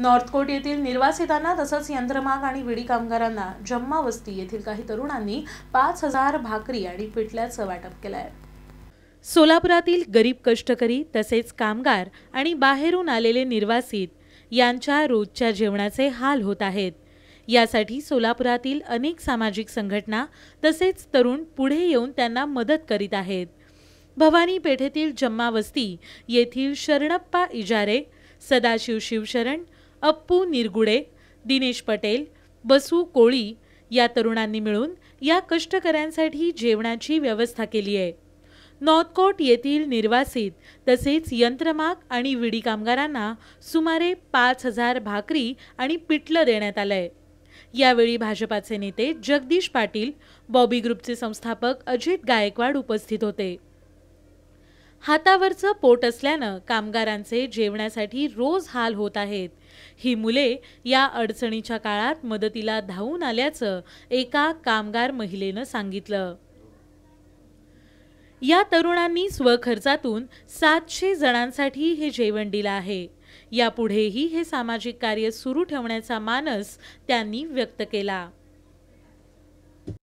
नॉर्थकोट येथील निर्वासितांना तसंच यंत्रमाग आणि विडी कामगारांना जम्मा वस्ती येथील काही तरुणांनी पाच हजार भाकरी आणि पिटल्याचं वाटप केलं आहे सोलापुरातील गरीब कष्टकरी तसेच कामगार आणि बाहेरून आलेले निर्वासित यांच्या रोजच्या जेवणाचे हाल होत आहेत यासाठी सोलापुरातील अनेक सामाजिक संघटना तसेच तरुण पुढे येऊन त्यांना मदत करीत आहेत भवानी पेठेतील जम्मा वस्ती येथील शरणप्पा इजारे सदाशिव शिवशरण अप्पू निरगुडे दिनेश पटेल बसू कोळी या तरुणांनी मिळून या कष्टकऱ्यांसाठी जेवणाची व्यवस्था केली आहे नॉर्थकोट येथील निर्वासित तसेच यंत्रमाग आणि विडी कामगारांना सुमारे पाच हजार भाकरी आणि पिठलं देण्यात आलं आहे यावेळी भाजपाचे नेते जगदीश पाटील बॉबी ग्रुपचे संस्थापक अजित गायकवाड उपस्थित होते हातावरचं पोट असल्यानं कामगारांचे जेवण्यासाठी रोज हाल होत आहेत ही मुले या अडचणीच्या काळात मदतीला धावून आल्याचं एका कामगार महिलेनं सांगितलं या तरुणांनी स्वखर्चातून सातशे जणांसाठी हे जेवण दिलं आहे यापुढेही हे सामाजिक कार्य सुरू ठेवण्याचा मानस त्यांनी व्यक्त केला